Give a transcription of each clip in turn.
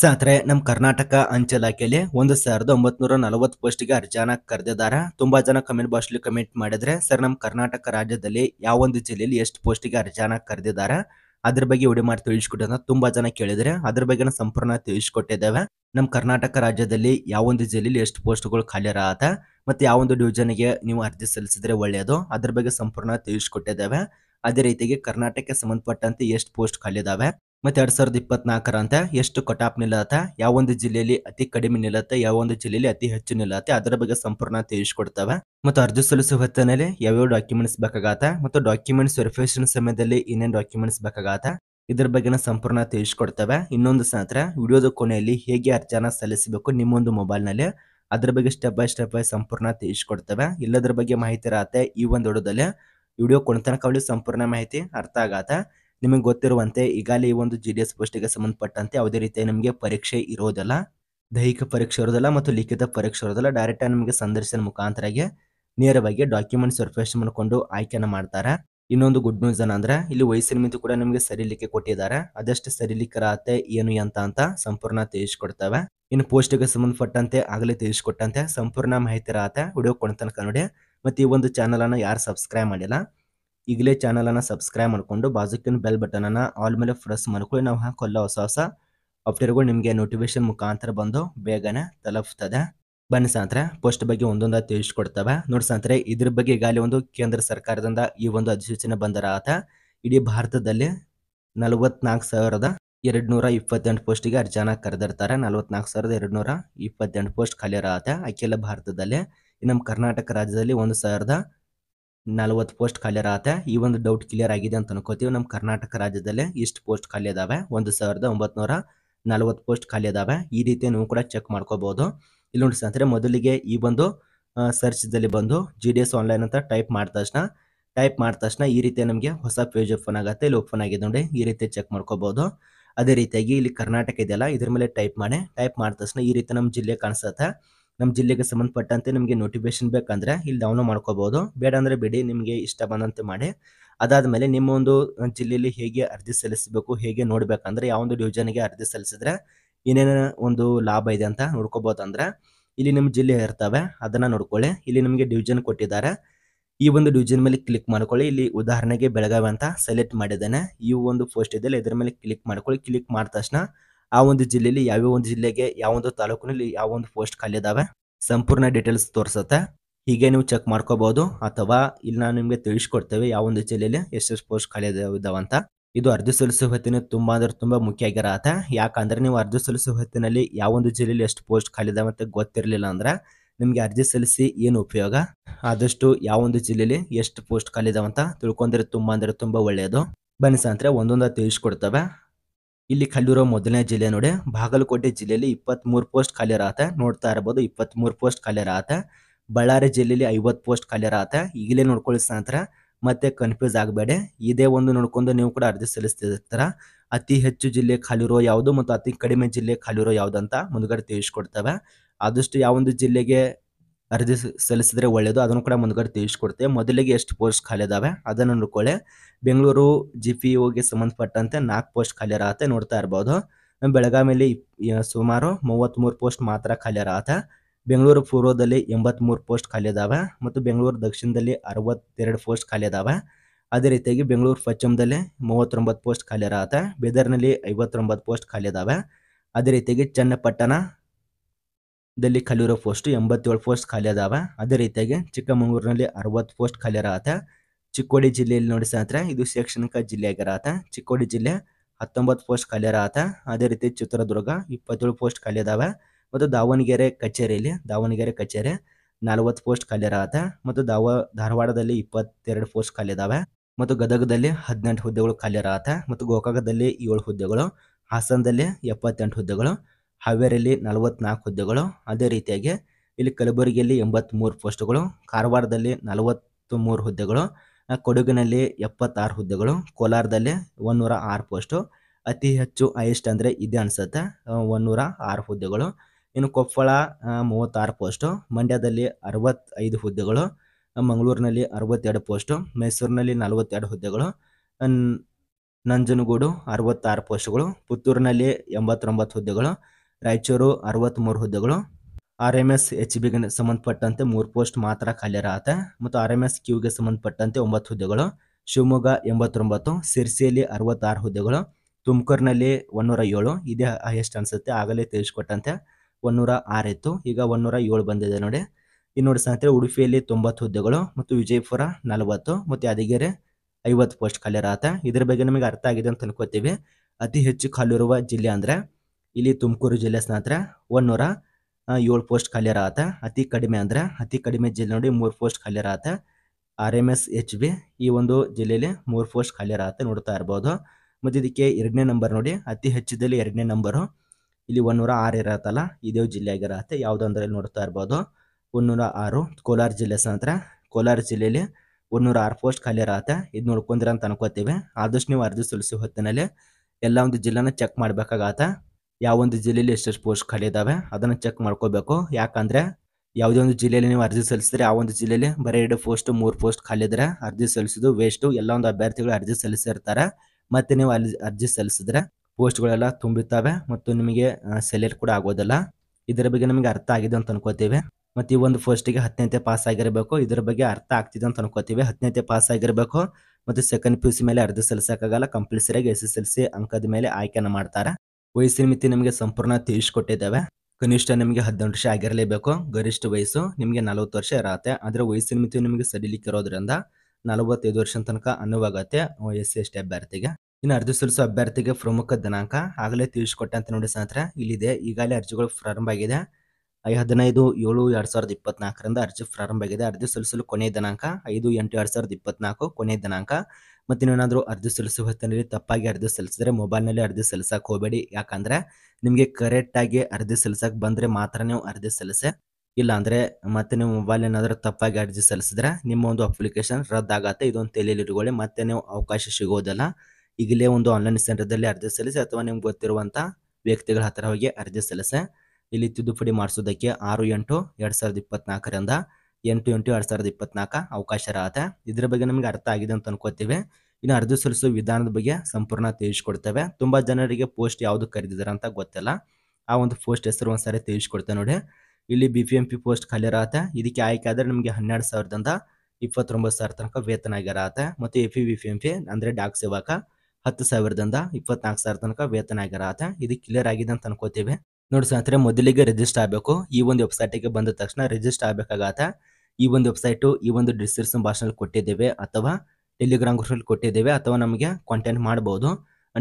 ಸಾತ್ರೆ ನಮ್ಮ ಕರ್ನಾಟಕ ಇಲಾಖೆಯಲ್ಲಿ ಒಂದು ಸಾವಿರದ ಒಂಬತ್ನೂರ ನಲವತ್ತು ಪೋಸ್ಟ್ಗೆ ಅರ್ಜಾನ ಕರೆದಿದ್ದಾರೆ ತುಂಬಾ ಜನ ಕಮೆಂಟ್ ಬಾಕ್ಸ್ಲಿ ಕಮೆಂಟ್ ಮಾಡಿದ್ರೆ ಸರ್ ನಮ್ಮ ಕರ್ನಾಟಕ ರಾಜ್ಯದಲ್ಲಿ ಯಾವ ಒಂದು ಜಿಲ್ಲೆಯಲ್ಲಿ ಎಷ್ಟು ಪೋಸ್ಟಿಗೆ ಅರ್ಜಾನ ಕರೆದಿದ್ದಾರೆ ಅದ್ರ ಬಗ್ಗೆ ಉಡಿ ಮಾಡಿ ತಿಳಿಸ್ಕೊಟ್ಟು ತುಂಬಾ ಜನ ಕೇಳಿದ್ರೆ ಅದ್ರ ಬಗ್ಗೆ ಸಂಪೂರ್ಣ ತಿಳಿಸ್ಕೊಟ್ಟಿದ್ದೇವೆ ನಮ್ಮ ಕರ್ನಾಟಕ ರಾಜ್ಯದಲ್ಲಿ ಯಾವ ಒಂದು ಜಿಲ್ಲೆಯಲ್ಲಿ ಎಷ್ಟು ಪೋಸ್ಟ್ಗಳು ಖಾಲಿ ಯಾವ ಒಂದು ಯಾವೊಂದು ಡಿವಿಜನ್ಗೆ ನೀವು ಅರ್ಜಿ ಸಲ್ಲಿಸಿದ್ರೆ ಒಳ್ಳೆಯದು ಅದ್ರ ಬಗ್ಗೆ ಸಂಪೂರ್ಣ ತಿಳಿಸ್ಕೊಟ್ಟಿದ್ದೇವೆ ಅದೇ ರೀತಿಗೆ ಕರ್ನಾಟಕಕ್ಕೆ ಸಂಬಂಧಪಟ್ಟಂತೆ ಎಷ್ಟು ಪೋಸ್ಟ್ ಖಾಲಿ ಇದಾವೆ ಮತ್ತೆ ಎರಡ್ ಸಾವಿರದ ಅಂತ ಎಷ್ಟು ಕಟಾಪ್ ನಿಲ್ಲತ್ತೆ ಯಾವೊಂದು ಜಿಲ್ಲೆಯಲ್ಲಿ ಅತಿ ಕಡಿಮೆ ನಿಲ್ಲತ್ತೆ ಒಂದು ಜಿಲ್ಲೆಯಲ್ಲಿ ಅತಿ ಹೆಚ್ಚು ನಿಲ್ಲತ್ತೆ ಅದರ ಬಗ್ಗೆ ಸಂಪೂರ್ಣ ತಿಳಿಸ್ಕೊಡ್ತವೆ ಮತ್ತು ಅರ್ಜಿ ಸಲ್ಲಿಸುವ ಹೊತ್ತಿನಲ್ಲಿ ಯಾವ್ಯಾವ ಡಾಕ್ಯುಮೆಂಟ್ಸ್ ಬೇಕಾಗತ್ತೆ ಮತ್ತು ಡಾಕ್ಯುಮೆಂಟ್ಸ್ ವೆರಿಫಿಕೇಶನ್ ಸಮಯದಲ್ಲಿ ಏನೇನು ಡಾಕ್ಯುಮೆಂಟ್ಸ್ ಬೇಕಾಗತ್ತೆ ಇದರ ಬಗ್ಗೆನ ಸಂಪೂರ್ಣ ತಿಳಿಸ್ಕೊಡ್ತವೆ ಇನ್ನೊಂದು ಸಾತ್ರ ವಿಡಿಯೋದ ಕೊನೆಯಲ್ಲಿ ಹೇಗೆ ಅರ್ಜಿನ ಸಲ್ಲಿಸಬೇಕು ನಿಮ್ಮೊಂದು ಮೊಬೈಲ್ನಲ್ಲಿ ಅದ್ರ ಬಗ್ಗೆ ಸ್ಟೆಪ್ ಬೈ ಸ್ಟೆಪ್ ಬೈ ಸಂಪೂರ್ಣ ತಿಳಿಸ್ಕೊಡ್ತವೆ ಇಲ್ಲದ್ರ ಬಗ್ಗೆ ಮಾಹಿತಿ ಇರತ್ತೆ ಈ ಒಂದು ವಿಡಿಯೋದಲ್ಲಿ ವಿಡಿಯೋ ಕೊನೆ ಸಂಪೂರ್ಣ ಮಾಹಿತಿ ಅರ್ಥ ಆಗತ್ತೆ ನಿಮಗೆ ಗೊತ್ತಿರುವಂತೆ ಈಗಾಗಲೇ ಈ ಒಂದು ಜಿ ಡಿ ಎಸ್ ಪೋಸ್ಟಿಗೆ ಸಂಬಂಧಪಟ್ಟಂತೆ ಯಾವುದೇ ರೀತಿಯ ನಿಮಗೆ ಪರೀಕ್ಷೆ ಇರೋದಿಲ್ಲ ದೈಹಿಕ ಪರೀಕ್ಷೆ ಇರೋದಲ್ಲ ಮತ್ತು ಲಿಖಿತ ಪರೀಕ್ಷೆ ಇರೋದಿಲ್ಲ ಡೈರೆಕ್ಟ್ ನಿಮಗೆ ಸಂದರ್ಶನ ಮುಖಾಂತರಾಗಿ ನೇರವಾಗಿ ಡಾಕ್ಯುಮೆಂಟ್ ರಿಫ್ರೆಶ್ ಮಾಡಿಕೊಂಡು ಆಯ್ಕೆಯನ್ನು ಮಾಡ್ತಾರೆ ಇನ್ನೊಂದು ಗುಡ್ ನ್ಯೂಸ್ ಏನಂದ್ರೆ ಇಲ್ಲಿ ವಯಸ್ಸಿನ ಮಿತಿ ಕೂಡ ನಿಮಗೆ ಸರಿಲಿಕ್ಕೆ ಕೊಟ್ಟಿದ್ದಾರೆ ಅದಷ್ಟು ಸರಿಲಿಕ್ಕರಾತೆ ಏನು ಅಂತ ಅಂತ ಸಂಪೂರ್ಣ ತಿಳಿಸ್ಕೊಡ್ತವೆ ಇನ್ನು ಪೋಸ್ಟಿಗೆ ಸಂಬಂಧಪಟ್ಟಂತೆ ಆಗಲೇ ತಿಳಿಸ್ಕೊಟ್ಟಂತೆ ಸಂಪೂರ್ಣ ಮಾಹಿತಿ ರಾತೆ ವಿಡಿಯೋ ಕೊಡ್ತಾನೆ ಕನ್ನಡಿ ಮತ್ತು ಈ ಒಂದು ಚಾನಲನ್ನು ಯಾರು ಸಬ್ಸ್ಕ್ರೈಬ್ ಮಾಡಿಲ್ಲ ಈಗಲೇ ಚಾನಲನ್ನು ಸಬ್ಸ್ಕ್ರೈಬ್ ಮಾಡಿಕೊಂಡು ಬಾಜುಕಿನ ಬೆಲ್ ಬಟನನ್ನು ಆಲ್ ಮೇಲೆ ಫ್ರೆಸ್ ಮಾಡ್ಕೊಳ್ಳಿ ನಾವು ಹಾಕೊಲ್ಲ ಹೊಸ ಹೊಸ ಅಪ್ಡೇಟ್ಗಳು ನಿಮಗೆ ನೋಟಿಫಿಕೇಶನ್ ಮುಖಾಂತರ ಬಂದು ಬೇಗನೆ ತಲುಪ್ತದೆ ಬನ್ನಿ ಸಾಂತ್ರ ಪೋಸ್ಟ್ ಬಗ್ಗೆ ಒಂದೊಂದು ತಿಳಿಸ್ಕೊಡ್ತವೆ ನೋಡಿ ಸಾಂತ್ರೆ ಇದ್ರ ಬಗ್ಗೆ ಈಗಾಗಲೇ ಒಂದು ಕೇಂದ್ರ ಸರ್ಕಾರದಿಂದ ಈ ಒಂದು ಅಧಿಸೂಚನೆ ಬಂದರ ಆತ ಇಡೀ ಭಾರತದಲ್ಲಿ ನಲವತ್ನಾಲ್ಕು ಸಾವಿರದ ಎರಡು ನೂರ ಇಪ್ಪತ್ತೆಂಟು ಪೋಸ್ಟಿಗೆ ಅರ್ಜಿನ ಕರೆದಿರ್ತಾರೆ ನಲವತ್ನಾಲ್ಕು ಸಾವಿರದ ಎರಡು ನೂರ ಇಪ್ಪತ್ತೆಂಟು ಪೋಸ್ಟ್ ಖಾಲಿ ಆತ ಅಖಿಲ ಭಾರತದಲ್ಲಿ ನಮ್ಮ ಕರ್ನಾಟಕ ರಾಜ್ಯದಲ್ಲಿ ಒಂದು ಸಾವಿರದ ನಲವತ್ತು ಪೋಸ್ಟ್ ಖಾಲಿ ಇರತ್ತೆ ಈ ಒಂದು ಡೌಟ್ ಕ್ಲಿಯರ್ ಆಗಿದೆ ಅಂತ ಅನ್ಕೋತೀವಿ ನಮ್ಮ ಕರ್ನಾಟಕ ರಾಜ್ಯದಲ್ಲೇ ಇಷ್ಟು ಪೋಸ್ಟ್ ಖಾಲಿ ಅದಾವೆ ಒಂದು ಸಾವಿರದ ಒಂಬತ್ನೂರ ನಲವತ್ತು ಪೋಸ್ಟ್ ಖಾಲಿ ಅದಾವೆ ಈ ರೀತಿ ನೀವು ಕೂಡ ಚೆಕ್ ಮಾಡ್ಕೋಬಹುದು ಇಲ್ಲಿ ನೋಡಿ ಸ್ನೇಹಿತರೆ ಮೊದಲಿಗೆ ಈ ಒಂದು ಸರ್ಚ್ದಲ್ಲಿ ಬಂದು ಜಿ ಡಿ ಎಸ್ ಆನ್ಲೈನ್ ಅಂತ ಟೈಪ್ ಮಾಡಿದ ತಕ್ಷಣ ಟೈಪ್ ಮಾಡಿದ ತಕ್ಷಣ ಈ ರೀತಿ ನಮಗೆ ಹೊಸ ಪೇಜ್ ಓಪನ್ ಆಗುತ್ತೆ ಇಲ್ಲಿ ಓಪನ್ ಆಗಿದೆ ನೋಡಿ ಈ ರೀತಿ ಚೆಕ್ ಮಾಡ್ಕೋಬಹುದು ಅದೇ ರೀತಿಯಾಗಿ ಇಲ್ಲಿ ಕರ್ನಾಟಕ ಇದೆಯಲ್ಲ ಇದ್ರ ಮೇಲೆ ಟೈಪ್ ಮಾಡಿ ಟೈಪ್ ಮಾಡಿದ ತಕ್ಷಣ ಈ ರೀತಿ ನಮ್ಮ ಜಿಲ್ಲೆ ಕಾಣಿಸುತ್ತೆ ನಮ್ಮ ಜಿಲ್ಲೆಗೆ ಸಂಬಂಧಪಟ್ಟಂತೆ ನಿಮಗೆ ನೋಟಿಫಿಕೇಶನ್ ಬೇಕಂದ್ರೆ ಇಲ್ಲಿ ಡೌನ್ಲೋಡ್ ಮಾಡ್ಕೋಬೋದು ಬೇಡ ಅಂದರೆ ಬಿಡಿ ನಿಮಗೆ ಇಷ್ಟ ಬಂದಂತೆ ಮಾಡಿ ಅದಾದ ಮೇಲೆ ನಿಮ್ಮ ಒಂದು ಜಿಲ್ಲೆಯಲ್ಲಿ ಹೇಗೆ ಅರ್ಜಿ ಸಲ್ಲಿಸಬೇಕು ಹೇಗೆ ನೋಡಬೇಕಂದ್ರೆ ಯಾವೊಂದು ಡಿವಿಜನ್ಗೆ ಅರ್ಜಿ ಸಲ್ಲಿಸಿದ್ರೆ ಏನೇನು ಒಂದು ಲಾಭ ಇದೆ ಅಂತ ನೋಡ್ಕೋಬೋದು ಅಂದ್ರೆ ಇಲ್ಲಿ ನಿಮ್ಮ ಜಿಲ್ಲೆ ಇರ್ತವೆ ಅದನ್ನು ನೋಡ್ಕೊಳ್ಳಿ ಇಲ್ಲಿ ನಿಮಗೆ ಡಿವಿಷನ್ ಕೊಟ್ಟಿದ್ದಾರೆ ಈ ಒಂದು ಡಿವಿಜನ್ ಮೇಲೆ ಕ್ಲಿಕ್ ಮಾಡ್ಕೊಳ್ಳಿ ಇಲ್ಲಿ ಉದಾಹರಣೆಗೆ ಬೆಳಗಾವಿ ಅಂತ ಸೆಲೆಕ್ಟ್ ಮಾಡಿದ್ದೇನೆ ಈ ಒಂದು ಪೋಸ್ಟ್ ಇದೆ ಇದರ ಮೇಲೆ ಕ್ಲಿಕ್ ಮಾಡ್ಕೊಳ್ಳಿ ಕ್ಲಿಕ್ ಮಾಡಿದ ತಕ್ಷಣ ಆ ಒಂದು ಜಿಲ್ಲೆಯಲ್ಲಿ ಯಾವ್ಯಾವ ಒಂದು ಜಿಲ್ಲೆಗೆ ಯಾವೊಂದು ತಾಲೂಕಿನಲ್ಲಿ ಯಾವೊಂದು ಪೋಸ್ಟ್ ಖಾಲಿ ಇದಾವೆ ಸಂಪೂರ್ಣ ಡೀಟೇಲ್ಸ್ ತೋರಿಸುತ್ತೆ ಹೀಗೆ ನೀವು ಚೆಕ್ ಮಾಡ್ಕೋಬಹುದು ಅಥವಾ ಇಲ್ಲಿ ನಾವು ನಿಮಗೆ ತಿಳಿಸ್ಕೊಡ್ತೇವೆ ಯಾವೊಂದು ಜಿಲ್ಲೆಯಲ್ಲಿ ಎಷ್ಟೆಷ್ಟು ಪೋಸ್ಟ್ ಖಾಲಿ ಇದಾವಂತ ಇದು ಅರ್ಜಿ ಸಲ್ಲಿಸುವ ಹೊತ್ತಿನ ತುಂಬಾ ಅಂದ್ರೆ ತುಂಬಾ ಮುಖ್ಯ ಆಗಿರತ್ತೆ ಯಾಕಂದ್ರೆ ನೀವು ಅರ್ಜಿ ಸಲ್ಲಿಸುವ ಹೊತ್ತಿನಲ್ಲಿ ಯಾವೊಂದು ಜಿಲ್ಲೆಯಲ್ಲಿ ಎಷ್ಟು ಪೋಸ್ಟ್ ಖಾಲಿ ಇದಾವೆ ಅಂತ ಗೊತ್ತಿರಲಿಲ್ಲ ಅಂದ್ರೆ ನಿಮಗೆ ಅರ್ಜಿ ಸಲ್ಲಿಸಿ ಏನು ಉಪಯೋಗ ಆದಷ್ಟು ಯಾವೊಂದು ಜಿಲ್ಲೆಯಲ್ಲಿ ಎಷ್ಟು ಪೋಸ್ಟ್ ಖಾಲಿ ಅಂತ ತಿಳ್ಕೊಂಡ್ರೆ ತುಂಬಾ ಅಂದ್ರೆ ತುಂಬಾ ಒಳ್ಳೆಯದು ಬನ್ನಿ ಸಾಂತ್ರೆ ಒಂದೊಂದ ತಿಳಿಸ್ಕೊಡ್ತವೆ ಇಲ್ಲಿ ಕಲ್ಲಿರೋ ಮೊದಲನೇ ಜಿಲ್ಲೆ ನೋಡಿ ಬಾಗಲಕೋಟೆ ಜಿಲ್ಲೆಯಲ್ಲಿ ಇಪ್ಪತ್ತ್ ಮೂರು ಪೋಸ್ಟ್ ಖಾಲಿ ಇರತ್ತೆ ನೋಡ್ತಾ ಇರ್ಬೋದು ಇಪ್ಪತ್ತ್ ಮೂರು ಪೋಸ್ಟ್ ಖಾಲಿ ಇರತ್ತೆ ಬಳ್ಳಾರಿ ಜಿಲ್ಲೆಯಲ್ಲಿ ಐವತ್ತು ಪೋಸ್ಟ್ ಖಾಲಿ ಇರತ್ತೆ ಈಗಲೇ ನೋಡ್ಕೊಳ್ಳಿ ಸ್ನೇಹಿತರ ಮತ್ತೆ ಕನ್ಫ್ಯೂಸ್ ಆಗಬೇಡಿ ಇದೇ ಒಂದು ನೋಡ್ಕೊಂಡು ನೀವು ಕೂಡ ಅರ್ಜಿ ಸಲ್ಲಿಸ್ತಿರ್ತಾರ ಅತಿ ಹೆಚ್ಚು ಜಿಲ್ಲೆ ಖಾಲಿರೋ ಯಾವುದು ಮತ್ತು ಅತಿ ಕಡಿಮೆ ಜಿಲ್ಲೆ ಖಾಲಿರೋ ಯಾವುದಂತ ಮುಂದುಗಡೆ ತಿಳಿಸ್ಕೊಡ್ತವೆ ಆದಷ್ಟು ಯಾವೊಂದು ಜಿಲ್ಲೆಗೆ ಅರ್ಜಿ ಸಲ್ಲಿಸಿದರೆ ಒಳ್ಳೆಯದು ಅದನ್ನು ಕೂಡ ಮುಂದುಗಡೆ ತಿಳಿಸ್ಕೊಡ್ತೇವೆ ಮೊದಲಿಗೆ ಎಷ್ಟು ಪೋಸ್ಟ್ ಖಾಲಿ ಇದಾವೆ ಅದನ್ನು ನೋಡ್ಕೊಳ್ಳಿ ಬೆಂಗಳೂರು ಜಿ ಪಿ ಒಗೆ ಸಂಬಂಧಪಟ್ಟಂತೆ ನಾಲ್ಕು ಪೋಸ್ಟ್ ಖಾಲಿ ಇರತ್ತೆ ನೋಡ್ತಾ ಇರ್ಬೋದು ಬೆಳಗಾವಿಯಲ್ಲಿ ಸುಮಾರು ಮೂವತ್ತ್ಮೂರು ಪೋಸ್ಟ್ ಮಾತ್ರ ಖಾಲಿ ಇರತ್ತೆ ಬೆಂಗಳೂರು ಪೂರ್ವದಲ್ಲಿ ಎಂಬತ್ತ್ಮೂರು ಪೋಸ್ಟ್ ಖಾಲಿ ಇದಾವೆ ಮತ್ತು ಬೆಂಗಳೂರು ದಕ್ಷಿಣದಲ್ಲಿ ಅರವತ್ತೆರಡು ಪೋಸ್ಟ್ ಖಾಲಿ ಇದಾವೆ ಅದೇ ರೀತಿಯಾಗಿ ಬೆಂಗಳೂರು ಪಶ್ಚಿಮದಲ್ಲಿ ಮೂವತ್ತೊಂಬತ್ತು ಪೋಸ್ಟ್ ಖಾಲಿ ಇರತ್ತೆ ಬೀದರ್ನಲ್ಲಿ ಐವತ್ತೊಂಬತ್ತು ಪೋಸ್ಟ್ ಖಾಲಿ ಇದಾವೆ ಅದೇ ರೀತಿಯಾಗಿ ಚನ್ನಪಟ್ಟಣ ದಲ್ಲಿ ಖಾಲಿರೋ ಪೋಸ್ಟ್ ಎಂಬತ್ತೇಳು ಪೋಸ್ಟ್ ಖಾಲಿ ಅದಾವ ಅದೇ ರೀತಿಯಾಗಿ ಚಿಕ್ಕಮಗಳೂರಿನಲ್ಲಿ ಅರವತ್ತು ಪೋಸ್ಟ್ ಖಾಲಿ ಇರತ್ತೆ ಚಿಕ್ಕೋಡಿ ಜಿಲ್ಲೆಯಲ್ಲಿ ನೋಡಿ ಸಾತ್ರ ಇದು ಶೈಕ್ಷಣಿಕ ಜಿಲ್ಲೆ ಚಿಕ್ಕೋಡಿ ಜಿಲ್ಲೆ ಹತ್ತೊಂಬತ್ತು ಪೋಸ್ಟ್ ಖಾಲಿ ಇರತ್ತೆ ಅದೇ ರೀತಿ ಚಿತ್ರದುರ್ಗ ಇಪ್ಪತ್ತೇಳು ಪೋಸ್ಟ್ ಖಾಲಿ ಅದಾವೆ ಮತ್ತು ದಾವಣಗೆರೆ ಕಚೇರಿಯಲ್ಲಿ ದಾವಣಗೆರೆ ಕಚೇರಿ ನಲವತ್ತು ಪೋಸ್ಟ್ ಖಾಲಿ ಇರತ್ತೆ ಮತ್ತು ದಾವ ಧಾರವಾಡದಲ್ಲಿ ಇಪ್ಪತ್ತೆರಡು ಪೋಸ್ಟ್ ಖಾಲಿ ಇದಾವೆ ಮತ್ತು ಗದಗದಲ್ಲಿ ಹದಿನೆಂಟು ಹುದ್ದೆಗಳು ಖಾಲಿ ಇರತ್ತೆ ಮತ್ತು ಗೋಕಾಕದಲ್ಲಿ ಏಳು ಹುದ್ದೆಗಳು ಹಾಸನದಲ್ಲಿ ಎಪ್ಪತ್ತೆಂಟು ಹುದ್ದೆಗಳು ಹಾವೇರಿಯಲ್ಲಿ ನಲವತ್ನಾಲ್ಕು ಹುದ್ದೆಗಳು ಅದೇ ರೀತಿಯಾಗಿ ಇಲ್ಲಿ ಕಲಬುರಗಿಯಲ್ಲಿ ಎಂಬತ್ತ್ಮೂರು ಪೋಸ್ಟ್ಗಳು ಕಾರವಾರದಲ್ಲಿ ಮೂರು ಹುದ್ದೆಗಳು ಕೊಡಗಿನಲ್ಲಿ ಎಪ್ಪತ್ತಾರು ಹುದ್ದೆಗಳು ಕೋಲಾರದಲ್ಲಿ ಒಂದೂರ ಆರು ಪೋಸ್ಟು ಅತಿ ಹೆಚ್ಚು ಹೈಯೆಸ್ಟ್ ಅಂದರೆ ಇದೆ ಅನಿಸುತ್ತೆ ಒಂದೂರ ಆರು ಹುದ್ದೆಗಳು ಇನ್ನು ಕೊಪ್ಪಳ ಮೂವತ್ತಾರು ಪೋಸ್ಟು ಮಂಡ್ಯದಲ್ಲಿ ಅರವತ್ತೈದು ಹುದ್ದೆಗಳು ಮಂಗಳೂರಿನಲ್ಲಿ ಅರವತ್ತೆರಡು ಪೋಸ್ಟು ಮೈಸೂರಿನಲ್ಲಿ ನಲವತ್ತೆರಡು ಹುದ್ದೆಗಳು ನಂಜನಗೂಡು ಅರವತ್ತಾರು ಪೋಸ್ಟ್ಗಳು ಪುತ್ತೂರಿನಲ್ಲಿ ಎಂಬತ್ತೊಂಬತ್ತು ಹುದ್ದೆಗಳು ರಾಯಚೂರು ಮೂರು ಹುದ್ದೆಗಳು ಆರ್ ಎಮ್ ಎಸ್ ಎಚ್ ಬಿಗೆ ಸಂಬಂಧಪಟ್ಟಂತೆ ಮೂರು ಪೋಸ್ಟ್ ಮಾತ್ರ ಖಾಲಿ ಇರತ್ತೆ ಮತ್ತು ಆರ್ ಎಮ್ ಎಸ್ ಕ್ಯೂಗೆ ಸಂಬಂಧಪಟ್ಟಂತೆ ಒಂಬತ್ತು ಹುದ್ದೆಗಳು ಶಿವಮೊಗ್ಗ ಎಂಬತ್ತೊಂಬತ್ತು ಸಿರ್ಸಿಯಲ್ಲಿ ಅರವತ್ತಾರು ಹುದ್ದೆಗಳು ತುಮಕೂರಿನಲ್ಲಿ ಒನ್ನೂರ ಏಳು ಇದೇ ಹೈಯೆಸ್ಟ್ ಅನಿಸುತ್ತೆ ಆಗಲೇ ತಿಳಿಸ್ಕೊಟ್ಟಂತೆ ಒನ್ನೂರ ಆರು ಇತ್ತು ಈಗ ಒನ್ನೂರ ಏಳು ಬಂದಿದೆ ನೋಡಿ ಇನ್ನು ನೋಡಿ ಸ್ನೇಹಿತರೆ ಉಡುಪಿಯಲ್ಲಿ ತೊಂಬತ್ತು ಹುದ್ದೆಗಳು ಮತ್ತು ವಿಜಯಪುರ ನಲವತ್ತು ಮತ್ತು ಯಾದಗಿರಿ ಐವತ್ತು ಪೋಸ್ಟ್ ಖಾಲಿ ಇರತ್ತೆ ಇದ್ರ ಬಗ್ಗೆ ನಮಗೆ ಅರ್ಥ ಆಗಿದೆ ಅಂತ ಅನ್ಕೋತೀವಿ ಅತಿ ಹೆಚ್ಚು ಖಾಲಿರುವ ಜಿಲ್ಲೆ ಅಂದರೆ ಇಲ್ಲಿ ತುಮಕೂರು ಜಿಲ್ಲೆ ಸ್ನಾತ್ರ ಒಂದೂರ ಏಳು ಪೋಸ್ಟ್ ಖಾಲಿ ಇರತ್ತ ಅತಿ ಕಡಿಮೆ ಅಂದ್ರೆ ಅತಿ ಕಡಿಮೆ ಜಿಲ್ಲೆ ನೋಡಿ ಮೂರು ಪೋಸ್ಟ್ ಖಾಲಿ ಆತ R M S H B ಈ ಒಂದು ಜಿಲ್ಲೆಯಲ್ಲಿ ಮೂರು ಪೋಸ್ಟ್ ಖಾಲಿ ಇರತ್ತೆ ನೋಡ್ತಾ ಇರ್ಬೋದು ಮತ್ತು ಇದಕ್ಕೆ ಎರಡನೇ ನಂಬರ್ ನೋಡಿ ಅತಿ ಹೆಚ್ಚಿದಲ್ಲಿ ಎರಡನೇ ನಂಬರು ಇಲ್ಲಿ ಒಂದೂರ ಆರು ಇರತ್ತಲ್ಲ ಇದೇ ಜಿಲ್ಲೆ ಜಿಲ್ಲೆಯಾಗಿರತ್ತೆ ಅಂದ್ರೆ ನೋಡ್ತಾ ಇರ್ಬೋದು ಒಂದೂರ ಆರು ಕೋಲಾರ ಜಿಲ್ಲೆ ಸ್ನಾತ್ರ ಕೋಲಾರ ಜಿಲ್ಲೆಯಲ್ಲಿ ಒಂದೂರ ಆರು ಪೋಸ್ಟ್ ಖಾಲಿ ಇರತ್ತೆ ಇದು ನೋಡ್ಕೊಂಡಿರ ಅಂತ ಅನ್ಕೋತೀವಿ ಆದಷ್ಟು ನೀವು ಅರ್ಜಿ ಸಲ್ಲಿಸಿ ಹೊತ್ತಿನಲ್ಲಿ ಎಲ್ಲ ಒಂದು ಜಿಲ್ಲೆನ ಚೆಕ್ ಮಾಡ್ಬೇಕಾಗತ್ತೆ ಯಾವ ಒಂದು ಜಿಲ್ಲೆಯಲ್ಲಿ ಎಷ್ಟೆಷ್ಟು ಪೋಸ್ಟ್ ಖಾಲಿ ಇದ್ದಾವೆ ಅದನ್ನು ಚೆಕ್ ಮಾಡ್ಕೋಬೇಕು ಯಾಕಂದ್ರೆ ಯಾವುದೇ ಒಂದು ಜಿಲ್ಲೆಯಲ್ಲಿ ನೀವು ಅರ್ಜಿ ಸಲ್ಲಿಸಿದ್ರೆ ಆ ಒಂದು ಜಿಲ್ಲೆಯಲ್ಲಿ ಬರೀ ಎರಡು ಪೋಸ್ಟ್ ಮೂರು ಪೋಸ್ಟ್ ಖಾಲಿ ಇದ್ದರೆ ಅರ್ಜಿ ಸಲ್ಲಿಸೋದು ವೇಸ್ಟು ಎಲ್ಲ ಒಂದು ಅಭ್ಯರ್ಥಿಗಳು ಅರ್ಜಿ ಸಲ್ಲಿಸಿರ್ತಾರೆ ಮತ್ತೆ ನೀವು ಅಲ್ಲಿ ಅರ್ಜಿ ಸಲ್ಲಿಸಿದ್ರೆ ಪೋಸ್ಟ್ಗಳೆಲ್ಲ ತುಂಬಿರ್ತಾವೆ ಮತ್ತು ನಿಮಗೆ ಸೆಲೆಕ್ಟ್ ಕೂಡ ಆಗೋದಿಲ್ಲ ಇದರ ಬಗ್ಗೆ ನಮಗೆ ಅರ್ಥ ಆಗಿದೆ ಅಂತ ಅನ್ಕೋತೀವಿ ಮತ್ತೆ ಈ ಒಂದು ಪೋಸ್ಟಿಗೆ ಹತ್ತನೇತೆ ಪಾಸ್ ಆಗಿರಬೇಕು ಇದರ ಬಗ್ಗೆ ಅರ್ಥ ಆಗ್ತಿದೆ ಅಂತ ಅನ್ಕೋತೀವಿ ಹತ್ತನೇತೆ ಪಾಸ್ ಆಗಿರಬೇಕು ಮತ್ತು ಸೆಕೆಂಡ್ ಪಿ ಯು ಸಿ ಮೇಲೆ ಅರ್ಜಿ ಸಲ್ಲಿಸೋಕ್ಕಾಗಲ್ಲ ಕಂಪಲ್ಸರಿಯಾಗಿ ಎಸ್ ಎಸ್ ಎಲ್ ಸಿ ಅಂಕದ ಮೇಲೆ ಆಯ್ಕೆಯನ್ನು ಮಾಡ್ತಾರೆ ವಯಸ್ಸಿನ ಮಿತಿ ನಿಮಗೆ ಸಂಪೂರ್ಣ ತಿಳಿಸ್ಕೊಟ್ಟಿದ್ದಾವೆ ಕನಿಷ್ಠ ನಿಮಗೆ ಹದಿನೆಂಟು ವರ್ಷ ಆಗಿರಲೇಬೇಕು ಗರಿಷ್ಠ ವಯಸ್ಸು ನಿಮಗೆ ನಲವತ್ತು ವರ್ಷ ಇರತ್ತೆ ಆದರೆ ವಯಸ್ಸಿನ ಮಿತಿ ನಿಮಗೆ ಸಡಿಲಿಕ್ಕೆ ಇರೋದ್ರಿಂದ ನಲವತ್ತೈದು ವರ್ಷ ತನಕ ಅನುವಾಗತ್ತೆ ಎಸ್ ಸಿ ಎಸ್ ಟಿ ಅಭ್ಯರ್ಥಿಗೆ ಇನ್ನು ಅರ್ಜಿ ಸಲ್ಲಿಸೋ ಅಭ್ಯರ್ಥಿಗೆ ಪ್ರಮುಖ ದಿನಾಂಕ ಆಗಲೇ ಅಂತ ನೋಡಿ ಸ್ನೇಹಿತರೆ ಇಲ್ಲಿದೆ ಈಗಾಗಲೇ ಅರ್ಜಿಗಳು ಪ್ರಾರಂಭ ಆಗಿದೆ ಹದಿನೈದು ಏಳು ಎರಡು ಸಾವಿರದ ಇಪ್ಪತ್ನಾಲ್ಕರಿಂದ ಅರ್ಜಿ ಪ್ರಾರಂಭ ಆಗಿದೆ ಅರ್ಜಿ ಸಲ್ಲಿಸಲು ಕೊನೆಯ ದಿನಾಂಕ ಐದು ಎಂಟು ಎರಡು ಸಾವಿರದ ಇಪ್ಪತ್ನಾಲ್ಕು ಕೊನೆಯ ದಿನಾಂಕ ಮತ್ತು ಅರ್ಜಿ ಸಲ್ಲಿಸುವ ಹೊತ್ತಿನಲ್ಲಿ ತಪ್ಪಾಗಿ ಅರ್ಜಿ ಸಲ್ಲಿಸಿದ್ರೆ ಮೊಬೈಲ್ನಲ್ಲಿ ಅರ್ಜಿ ಸಲ್ಲಿಸೋಕೆ ಹೋಗಬೇಡಿ ಯಾಕಂದರೆ ನಿಮಗೆ ಕರೆಕ್ಟಾಗಿ ಅರ್ಜಿ ಸಲ್ಲಿಸೋಕೆ ಬಂದರೆ ಮಾತ್ರ ನೀವು ಅರ್ಜಿ ಸಲ್ಲಿಸೆ ಇಲ್ಲಾಂದರೆ ಮತ್ತೆ ನೀವು ಮೊಬೈಲ್ ಏನಾದರೂ ತಪ್ಪಾಗಿ ಅರ್ಜಿ ಸಲ್ಲಿಸಿದ್ರೆ ನಿಮ್ಮ ಒಂದು ಅಪ್ಲಿಕೇಶನ್ ರದ್ದಾಗತ್ತೆ ಇದೊಂದು ಇಟ್ಕೊಳ್ಳಿ ಮತ್ತೆ ನೀವು ಅವಕಾಶ ಸಿಗೋದಲ್ಲ ಈಗಲೇ ಒಂದು ಆನ್ಲೈನ್ ಸೆಂಟರ್ದಲ್ಲಿ ಅರ್ಜಿ ಸಲ್ಲಿಸಿ ಅಥವಾ ನಿಮ್ಗೆ ಗೊತ್ತಿರುವಂಥ ವ್ಯಕ್ತಿಗಳ ಹತ್ತಿರ ಹೋಗಿ ಅರ್ಜಿ ಸಲ್ಲಿಸೆ ಇಲ್ಲಿ ತಿದ್ದುಪಡಿ ಮಾಡಿಸೋದಕ್ಕೆ ಆರು ಎಂಟು ಎರಡು ಸಾವಿರದ ಇಪ್ಪತ್ತ್ನಾಲ್ಕರಿಂದ ಎಂಟು ಎಂಟು ಎರಡ್ ಸಾವಿರದ ಇಪ್ಪತ್ನಾಲ್ಕು ಅವಕಾಶ ಇರತ್ತೆ ಇದ್ರ ಬಗ್ಗೆ ನಮಗೆ ಅರ್ಥ ಆಗಿದೆ ಅಂತ ಅನ್ಕೋತೀವಿ ಇನ್ನು ಅರ್ಧ ಸಲ್ಲಿಸುವ ವಿಧಾನದ ಬಗ್ಗೆ ಸಂಪೂರ್ಣ ತಿಳಿಸ್ಕೊಡ್ತೇವೆ ತುಂಬಾ ಜನರಿಗೆ ಪೋಸ್ಟ್ ಯಾವುದು ಕರೆದಿದ್ದಾರೆ ಅಂತ ಗೊತ್ತಿಲ್ಲ ಆ ಒಂದು ಪೋಸ್ಟ್ ಹೆಸರು ಒಂದ್ಸಾರಿ ತಿಳಿಸ್ಕೊಡ್ತೇವೆ ನೋಡಿ ಇಲ್ಲಿ B P M P post ಖಾಲಿ ಇರತ್ತೆ ಇದಕ್ಕೆ ಆಯ್ಕೆ ಆದ್ರೆ ನಿಮಗೆ ಹನ್ನೆರಡು ಸಾವಿರದಿಂದ ಇಪ್ಪತ್ತೊಂಬತ್ತು ಸಾವಿರ ತನಕ ವೇತನ ಆಗಿರತ್ತೆ ಮತ್ತೆ A P B P M P ಡಾಕ್ ಸೇವಕ ಹತ್ತು ಸಾವಿರದಿಂದ ಇಪ್ಪತ್ನಾಲ್ಕು ಸಾವಿರ ತನಕ ವೇತನ ಆಗಿರತ್ತೆ ಇದು ಕ್ಲಿಯರ್ ಆಗಿದೆ ಅಂತ ಅನ್ಕೋತೀವಿ ನೋಡಿ ಸ್ನೇಹಿತರೆ ಮೊದಲಿಗೆ ರಿಜಿಸ್ಟರ್ ಆಗಬೇಕು ಈ ಒಂದು ವೆಬ್ಸೈಟ್ಗೆ ಬಂದ ತಕ್ಷಣ ರಿಜಿಸ್ಟರ್ ಆಗಬೇಕಾಗತ್ತೆ ಈ ಒಂದು ವೆಬ್ಸೈಟು ಈ ಒಂದು ಡಿಸ್ಕ್ರಿಪ್ಷನ್ ಬಾಕ್ಸ್ನಲ್ಲಿ ಕೊಟ್ಟಿದ್ದೇವೆ ಅಥವಾ ಟೆಲಿಗ್ರಾಮ್ ಗ್ರೂಪಲ್ಲಿ ಕೊಟ್ಟಿದ್ದೇವೆ ಅಥವಾ ನಮಗೆ ಕಾಂಟೆಂಟ್ ಮಾಡ್ಬೋದು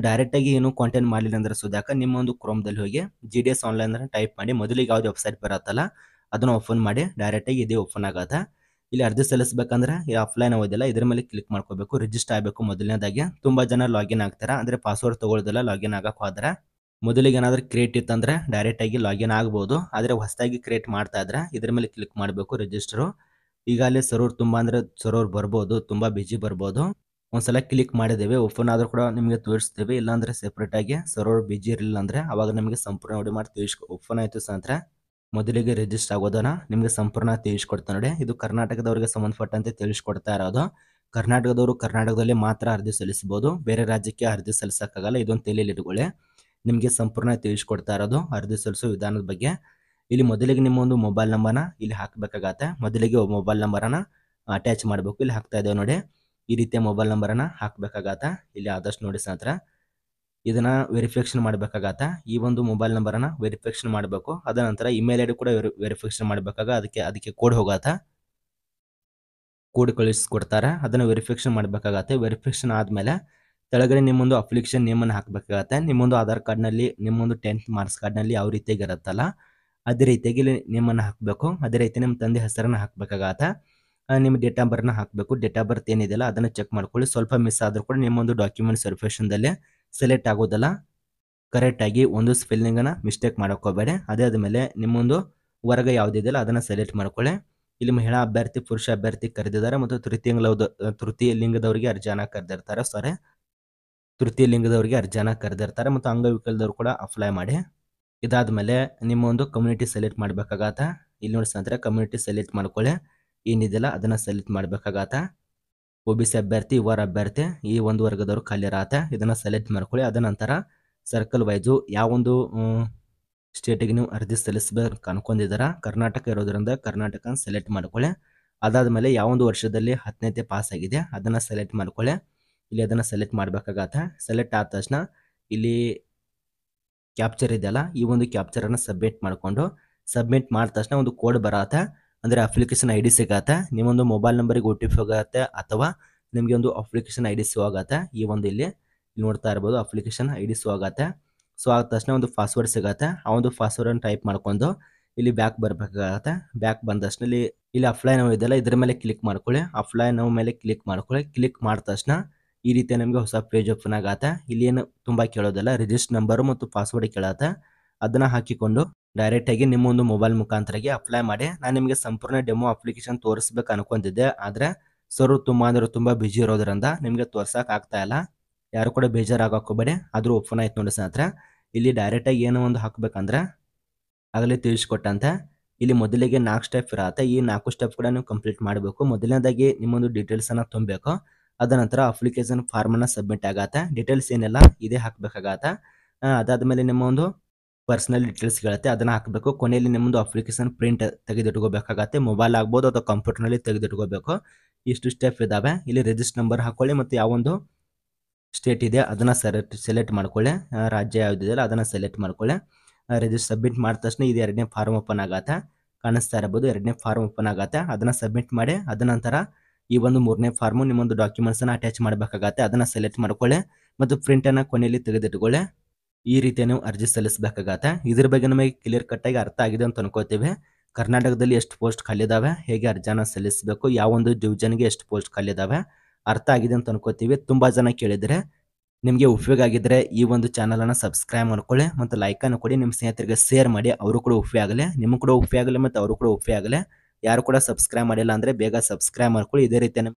ಡೈರೆಕ್ಟಾಗಿ ಏನು ಕಾಂಟೆಂಟ್ ಮಾಡಲಿಲ್ಲ ಅಂದ್ರೆ ಸುಧಾಕ ನಿಮ್ಮ ಒಂದು ಕ್ರೋಮ್ದಲ್ಲಿ ಹೋಗಿ G D S online type ಮಾಡಿ ಮೊದಲಿಗೆ ಯಾವುದೇ ವೆಬ್ಸೈಟ್ ಬರುತ್ತಲ್ಲ ಅದನ್ನು ಓಪನ್ ಮಾಡಿ ಡೈರೆಕ್ಟಾಗಿ ಇದೇ ಓಪನ್ ಆಗದ ಇಲ್ಲಿ ಅರ್ಜಿ ಸಲ್ಲಿಸಬೇಕಂದ್ರೆ ಈ ಆಫ್ಲೈನ್ ಓದಿಲ್ಲ ಇದ್ರ ಮೇಲೆ ಕ್ಲಿಕ್ ಮಾಡ್ಕೋಬೇಕು ರಿಜಿಸ್ಟರ್ ಆಗಬೇಕು ಮೊದಲನೇದಾಗಿ ತುಂಬ ಜನ ಲಾಗಿನ್ ಆಗ್ತಾರೆ ಅಂದರೆ ಪಾಸ್ವರ್ಡ್ ತೊಗೊಳ್ಳೋದಿಲ್ಲ ಲಾಗಿನ್ ಆಗಕ್ಕೆ ಹೋದ್ರೆ ಮೊದಲಿಗೆ ಏನಾದರೂ ಕ್ರಿಯೇಟ್ ಇತ್ತಂದ್ರೆ ಡೈರೆಕ್ಟಾಗಿ ಲಾಗಿನ್ ಆಗ್ಬೋದು ಆದರೆ ಹೊಸದಾಗಿ ಕ್ರಿಯೇಟ್ ಮಾಡ್ತಾ ಇದ್ರೆ ಇದ್ರ ಮೇಲೆ ಕ್ಲಿಕ್ ಮಾಡಬೇಕು ರಿಜಿಸ್ಟರು ಈಗ ಅಲ್ಲಿ ಸರ್ವರ್ ತುಂಬ ಅಂದರೆ ಸರ್ವರ್ ಬರ್ಬೋದು ತುಂಬ ಬಿಜಿ ಬರ್ಬೋದು ಒಂದ್ಸಲ ಕ್ಲಿಕ್ ಮಾಡಿದ್ದೇವೆ ಓಪನ್ ಆದರೂ ಕೂಡ ನಿಮಗೆ ತೋರಿಸ್ತೇವೆ ಇಲ್ಲಾಂದರೆ ಸೆಪ್ರೇಟಾಗಿ ಸರೋರ್ ಬಿಜಿ ಇರಲಿಲ್ಲ ಅಂದರೆ ಅವಾಗ ನಿಮಗೆ ಸಂಪೂರ್ಣ ನೋಡಿ ಮಾಡಿ ತಿಳಿಸ್ ಓಪನ್ ಆಯಿತು ಸಂತ್ರ ಮೊದಲಿಗೆ ರಿಜಿಸ್ಟರ್ ಆಗೋದನ್ನ ನಿಮಗೆ ಸಂಪೂರ್ಣ ತಿಳಿಸ್ಕೊಡ್ತಾ ನೋಡಿ ಇದು ಕರ್ನಾಟಕದವರಿಗೆ ಸಂಬಂಧಪಟ್ಟಂತೆ ತಿಳಿಸ್ಕೊಡ್ತಾ ಇರೋದು ಕರ್ನಾಟಕದವರು ಕರ್ನಾಟಕದಲ್ಲಿ ಮಾತ್ರ ಅರ್ಜಿ ಸಲ್ಲಿಸಬಹುದು ಬೇರೆ ರಾಜ್ಯಕ್ಕೆ ಅರ್ಜಿ ಸಲ್ಲಿಸೋಕ್ಕಾಗಲ್ಲ ಇದೊಂದು ತಲೆಯಲ್ಲಿ ಇಟ್ಕೊಳ್ಳಿ ನಿಮಗೆ ಸಂಪೂರ್ಣ ತಿಳಿಸ್ಕೊಡ್ತಾ ಇರೋದು ಅರ್ಜಿ ಸಲ್ಲಿಸೋ ವಿಧಾನದ ಬಗ್ಗೆ ಇಲ್ಲಿ ಮೊದಲಿಗೆ ನಿಮ್ಮ ಒಂದು ಮೊಬೈಲ್ ನಂಬರ್ನ ಇಲ್ಲಿ ಹಾಕಬೇಕಾಗತ್ತೆ ಮೊದಲಿಗೆ ಮೊಬೈಲ್ ನಂಬರನ್ನು ಅಟ್ಯಾಚ್ ಮಾಡಬೇಕು ಇಲ್ಲಿ ಹಾಕ್ತಾ ಇದ್ದೇವೆ ನೋಡಿ ಈ ರೀತಿಯ ಮೊಬೈಲ್ ನಂಬರನ್ನು ಹಾಕಬೇಕಾಗತ್ತೆ ಇಲ್ಲಿ ಆದಷ್ಟು ನೋಡಿ ಸಹ ಇದನ್ನು ವೆರಿಫಿಕೇಷನ್ ಮಾಡಬೇಕಾಗತ್ತೆ ಈ ಒಂದು ಮೊಬೈಲ್ ನಂಬರನ್ನು ವೆರಿಫಿಕೇಷನ್ ಮಾಡಬೇಕು ಅದ ನಂತರ ಇಮೇಲ್ ಐ ಡಿ ಕೂಡ ವೆರಿಫಿಕೇಷನ್ ಮಾಡಬೇಕಾಗ ಅದಕ್ಕೆ ಅದಕ್ಕೆ ಕೋಡ್ ಹೋಗತ್ತೆ ಕೋಡ್ ಕಳಿಸ್ಕೊಡ್ತಾರೆ ಅದನ್ನು ವೆರಿಫಿಕೇಷನ್ ಮಾಡಬೇಕಾಗತ್ತೆ ವೆರಿಫಿಕೇಷನ್ ಆದಮೇಲೆ ಕೆಳಗಡೆ ನಿಮ್ಮೊಂದು ಅಪ್ಲಿಕೇಶನ್ ನೇಮನ್ನು ಹಾಕಬೇಕಾಗತ್ತೆ ನಿಮ್ಮೊಂದು ಆಧಾರ್ ಕಾರ್ಡ್ನಲ್ಲಿ ನಿಮ್ಮೊಂದು ಟೆಂತ್ ಮಾರ್ಕ್ಸ್ ಕಾರ್ಡ್ನಲ್ಲಿ ಯಾವ ರೀತಿಯಾಗಿ ಇರುತ್ತಲ್ಲ ಅದೇ ರೀತಿಯಾಗಿ ನೇಮನ್ನು ಹಾಕಬೇಕು ಅದೇ ರೀತಿ ನಿಮ್ಮ ತಂದೆ ಹೆಸರನ್ನು ಹಾಕಬೇಕಾಗತ್ತೆ ನಿಮ್ಮ ಡೇಟ್ ಆಫ್ ಬರ್ನ ಹಾಕಬೇಕು ಡೇಟ್ ಆಫ್ ಬರ್ತ್ ಏನಿದೆಯಲ್ಲ ಅದನ್ನು ಚೆಕ್ ಮಾಡ್ಕೊಳ್ಳಿ ಸ್ವಲ್ಪ ಮಿಸ್ ಆದರೂ ಕೂಡ ನಿಮ್ಮೊಂದು ಡಾಕ್ಯುಮೆಂಟ್ ಸರ್ಫೇಷನ್ದಲ್ಲೇ ಸೆಲೆಕ್ಟ್ ಆಗೋದಲ್ಲ ಕರೆಕ್ಟಾಗಿ ಒಂದು ಸ್ಪೆಲ್ಲಿಂಗನ್ನು ಮಿಸ್ಟೇಕ್ ಮಾಡಕೋಬೇಡಿ ಅದೇ ಆದಮೇಲೆ ನಿಮ್ಮೊಂದು ವರ್ಗ ಯಾವುದಿದೆಯಲ್ಲ ಅದನ್ನು ಸೆಲೆಕ್ಟ್ ಮಾಡ್ಕೊಳ್ಳಿ ಇಲ್ಲಿ ಮಹಿಳಾ ಅಭ್ಯರ್ಥಿ ಪುರುಷ ಅಭ್ಯರ್ಥಿ ಕರೆದಿದ್ದಾರೆ ಮತ್ತು ತೃತೀಯ ತೃತೀಯ ಲಿಂಗದವರಿಗೆ ಅರ್ಜಿಯನ್ನು ಕರೆದಿರ್ತಾರೆ ಸಾರಿ ತೃತೀಯ ಲಿಂಗದವರಿಗೆ ಅರ್ಜಿಯನ್ನು ಕರೆದಿರ್ತಾರೆ ಮತ್ತು ಅಂಗವಿಕಲದವರು ಕೂಡ ಅಪ್ಲೈ ಮಾಡಿ ಇದಾದ ಮೇಲೆ ನಿಮ್ಮ ಒಂದು ಕಮ್ಯುನಿಟಿ ಸೆಲೆಕ್ಟ್ ಮಾಡಬೇಕಾಗತ್ತೆ ಇಲ್ಲಿ ನೋಡಿ ಸ್ನೇಹಿತರೆ ಕಮ್ಯುನಿಟಿ ಸೆಲೆಕ್ಟ್ ಮಾಡ್ಕೊಳ್ಳಿ ಏನಿದೆಯಲ್ಲ ಅದನ್ನು ಸೆಲೆಕ್ಟ್ ಮಾಡಬೇಕಾಗತ್ತೆ ಒ ಬಿ ಸಿ ಅಭ್ಯರ್ಥಿ ಇವರ ಅಭ್ಯರ್ಥಿ ಈ ಒಂದು ವರ್ಗದವರು ಖಾಲಿ ಇರತ್ತೆ ಇದನ್ನು ಸೆಲೆಕ್ಟ್ ಮಾಡ್ಕೊಳ್ಳಿ ಅದ ನಂತರ ಸರ್ಕಲ್ ವೈಸು ಯಾವೊಂದು ಸ್ಟೇಟಿಗೆ ನೀವು ಅರ್ಜಿ ಸಲ್ಲಿಸಬೇಕು ಅನ್ಕೊಂಡಿದ್ದೀರಾ ಕರ್ನಾಟಕ ಇರೋದ್ರಿಂದ ಕರ್ನಾಟಕ ಸೆಲೆಕ್ಟ್ ಮಾಡ್ಕೊಳ್ಳಿ ಅದಾದ ಮೇಲೆ ಯಾವೊಂದು ವರ್ಷದಲ್ಲಿ ಹತ್ತನೇತೆ ಪಾಸ್ ಆಗಿದೆ ಅದನ್ನು ಸೆಲೆಕ್ಟ್ ಮಾಡ್ಕೊಳ್ಳಿ ಇಲ್ಲಿ ಅದನ್ನು ಸೆಲೆಕ್ಟ್ ಮಾಡಬೇಕಾಗತ್ತೆ ಸೆಲೆಕ್ಟ್ ಆದ ತಕ್ಷಣ ಇಲ್ಲಿ ಕ್ಯಾಪ್ಚರ್ ಇದೆಯಲ್ಲ ಈ ಒಂದು ಕ್ಯಾಪ್ಚರನ್ನು ಸಬ್ಮಿಟ್ ಮಾಡಿಕೊಂಡು ಸಬ್ಮಿಟ್ ಮಾಡಿದ ತಕ್ಷಣ ಒಂದು ಕೋಡ್ ಬರತ್ತೆ ಅಂದರೆ ಅಪ್ಲಿಕೇಶನ್ ಐ ಡಿ ಸಿಗತ್ತೆ ನಿಮ್ಮೊಂದು ಮೊಬೈಲ್ ನಂಬರಿಗೆ ಒ ಟಿ ಪಿ ಹೋಗತ್ತೆ ಅಥವಾ ನಿಮಗೆ ಒಂದು ಅಪ್ಲಿಕೇಶನ್ ಐ ಡಿ ಸೋ ಆಗತ್ತೆ ಈ ಒಂದು ಇಲ್ಲಿ ನೋಡ್ತಾ ಇರ್ಬೋದು ಅಪ್ಲಿಕೇಶನ್ ಐ ಡಿ ಸೋ ಆಗತ್ತೆ ಸೊ ಆದ ತಕ್ಷಣ ಒಂದು ಪಾಸ್ವರ್ಡ್ ಸಿಗತ್ತೆ ಆ ಒಂದು ಅನ್ನು ಟೈಪ್ ಮಾಡ್ಕೊಂಡು ಇಲ್ಲಿ ಬ್ಯಾಕ್ ಬರಬೇಕಾಗತ್ತೆ ಬ್ಯಾಕ್ ಬಂದ ತಕ್ಷಣ ಇಲ್ಲಿ ಇಲ್ಲಿ ಅಫ್ಲೈನ್ ಇದೆಯಲ್ಲ ಇದ್ರ ಮೇಲೆ ಕ್ಲಿಕ್ ಮಾಡ್ಕೊಳ್ಳಿ ಅಫ್ಲೈನ್ ಮೇಲೆ ಕ್ಲಿಕ್ ಮಾಡ್ಕೊಳ್ಳಿ ಕ್ಲಿಕ್ ಮಾಡಿದ ತಕ್ಷಣ ಈ ರೀತಿ ನಮಗೆ ಹೊಸ ಪೇಜ್ ಓಪನ್ ಆಗತ್ತ ಇಲ್ಲಿ ಏನು ತುಂಬ ಕೇಳೋದಲ್ಲ ರಿಜಿಸ್ಟರ್ ನಂಬರ್ ಮತ್ತು ಪಾಸ್ವರ್ಡ್ ಕೇಳತ್ತೆ ಅದನ್ನ ಹಾಕಿಕೊಂಡು ಡೈರೆಕ್ಟ್ ಆಗಿ ನಿಮ್ಮ ಒಂದು ಮೊಬೈಲ್ ಮುಖಾಂತರಾಗಿ ಅಪ್ಲೈ ಮಾಡಿ ನಾನು ನಿಮಗೆ ಸಂಪೂರ್ಣ ಡೆಮೋ ಅಪ್ಲಿಕೇಶನ್ ತೋರಿಸ್ಬೇಕು ಅನ್ಕೊಂತಿದ್ದೆ ಆದ್ರೆ ಸರ್ ತುಂಬ ಅಂದ್ರೆ ತುಂಬ ಬಿಝಿ ಇರೋದ್ರಿಂದ ನಿಮಗೆ ತೋರ್ಸಕ್ ಆಗ್ತಾ ಇಲ್ಲ ಯಾರು ಕೂಡ ಬೇಜಾರಾಗೋಕೋಬೇಡಿ ಆದ್ರೂ ಓಪನ್ ಆಯ್ತು ನೋಡಿ ಸರ್ ಇಲ್ಲಿ ಆಗಿ ಏನೋ ಒಂದು ಹಾಕ್ಬೇಕಂದ್ರೆ ಆಗಲೇ ತಿಳಿಸ್ಕೊಟ್ಟಂತೆ ಇಲ್ಲಿ ಮೊದಲಿಗೆ ನಾಲ್ಕು ಸ್ಟೆಪ್ ಇರತ್ತೆ ಈ ನಾಲ್ಕು ಸ್ಟೆಪ್ ಕೂಡ ನೀವು ಕಂಪ್ಲೀಟ್ ಮಾಡಬೇಕು ಮೊದಲನೇದಾಗಿ ನಿಮ್ಮೊಂದು ಅನ್ನ ತುಂಬಬೇಕು ಅದ ನಂತರ ಅಪ್ಲಿಕೇಶನ್ ಫಾರ್ಮನ್ನು ಸಬ್ಮಿಟ್ ಆಗತ್ತೆ ಡೀಟೇಲ್ಸ್ ಏನೆಲ್ಲ ಇದೇ ಹಾಕಬೇಕಾಗತ್ತೆ ಅದಾದ್ಮೇಲೆ ನಿಮ್ಮ ಒಂದು ಪರ್ಸ್ನಲ್ ಡೀಟೇಲ್ಸ್ ಗಳತ್ತೆ ಅದನ್ನ ಹಾಕಬೇಕು ಕೊನೆಯಲ್ಲಿ ನಿಮ್ಮದು ಅಪ್ಲಿಕೇಶನ್ ಪ್ರಿಂಟ್ ತೆಗೆದಿಟ್ಕೋಬೇಕಾಗತ್ತೆ ಮೊಬೈಲ್ ಆಗ್ಬೋದು ಅಥವಾ ಕಂಪ್ಯೂಟರ್ನಲ್ಲಿ ತೆಗೆದಿಟ್ಕೋಬೇಕು ಇಷ್ಟು ಸ್ಟೆಪ್ ಇದ್ದಾವೆ ಇಲ್ಲಿ ರಿಜಿಸ್ಟರ್ ನಂಬರ್ ಹಾಕೊಳ್ಳಿ ಮತ್ತು ಯಾವೊಂದು ಸ್ಟೇಟ್ ಇದೆ ಅದನ್ನ ಸೆಲೆಕ್ಟ್ ಸೆಲೆಕ್ಟ್ ಮಾಡ್ಕೊಳ್ಳಿ ರಾಜ್ಯ ಯಾವುದಿದೆಯಲ್ಲ ಅದನ್ನ ಸೆಲೆಕ್ಟ್ ಮಾಡ್ಕೊಳ್ಳಿ ರಿಜಿಸ್ಟರ್ ಸಬ್ಮಿಟ್ ಮಾಡಿದ ತಕ್ಷಣ ಇದು ಎರಡನೇ ಫಾರ್ಮ್ ಓಪನ್ ಆಗತ್ತೆ ಕಾಣಿಸ್ತಾ ಇರಬಹುದು ಎರಡನೇ ಫಾರ್ಮ್ ಓಪನ್ ಆಗತ್ತೆ ಅದನ್ನ ಸಬ್ಮಿಟ್ ಮಾಡಿ ಅದ ನಂತರ ಈ ಒಂದು ಮೂರನೇ ಫಾರ್ಮು ನಿಮ್ಮೊಂದು ಡಾಕ್ಯುಮೆಂಟ್ಸನ್ನು ಅಟ್ಯಾಚ್ ಮಾಡಬೇಕಾಗತ್ತೆ ಅದನ್ನ ಸೆಲೆಕ್ಟ್ ಮಾಡ್ಕೊಳ್ಳಿ ಮತ್ತು ಅನ್ನ ಕೊನೆಯಲ್ಲಿ ತೆಗೆದಿಟ್ಕೊಳ್ಳಿ ಈ ರೀತಿಯ ನೀವು ಅರ್ಜಿ ಸಲ್ಲಿಸಬೇಕಾಗತ್ತೆ ಇದ್ರ ಬಗ್ಗೆ ನಮಗೆ ಕ್ಲಿಯರ್ ಕಟ್ ಆಗಿ ಅರ್ಥ ಆಗಿದೆ ಅಂತ ಅನ್ಕೋತೀವಿ ಕರ್ನಾಟಕದಲ್ಲಿ ಎಷ್ಟು ಪೋಸ್ಟ್ ಖಾಲಿದಾವೆ ಹೇಗೆ ಅರ್ಜಿನ ಸಲ್ಲಿಸಬೇಕು ಒಂದು ಡಿವಿಜನ್ಗೆ ಎಷ್ಟು ಪೋಸ್ಟ್ ಖಾಲಿದಾವೆ ಅರ್ಥ ಆಗಿದೆ ಅಂತ ಅನ್ಕೋತೀವಿ ತುಂಬ ಜನ ಕೇಳಿದರೆ ನಿಮಗೆ ಉಪಯೋಗ ಆಗಿದ್ರೆ ಈ ಒಂದು ಚಾನಲನ್ನು ಸಬ್ಸ್ಕ್ರೈಬ್ ಮಾಡ್ಕೊಳ್ಳಿ ಮತ್ತು ಅನ್ನು ಕೊಡಿ ನಿಮ್ಮ ಸ್ನೇಹಿತರಿಗೆ ಶೇರ್ ಮಾಡಿ ಅವರು ಕೂಡ ಉಪಯೋಗ ಆಗಲಿ ನಿಮ್ಗೆ ಕೂಡ ಉಪಯೋಗ ಆಗಲಿ ಮತ್ತು ಅವರು ಕೂಡ ಉಪಯೋಗ ಆಗಲಿ ಯಾರು ಕೂಡ ಸಬ್ಸ್ಕ್ರೈಬ್ ಮಾಡಿಲ್ಲ ಅಂದ್ರೆ ಬೇಗ ಸಬ್ಸ್ಕ್ರೈಬ್ ಮಾಡ್ಕೊಳ್ಳಿ ಇದೇ ರೀತಿಯ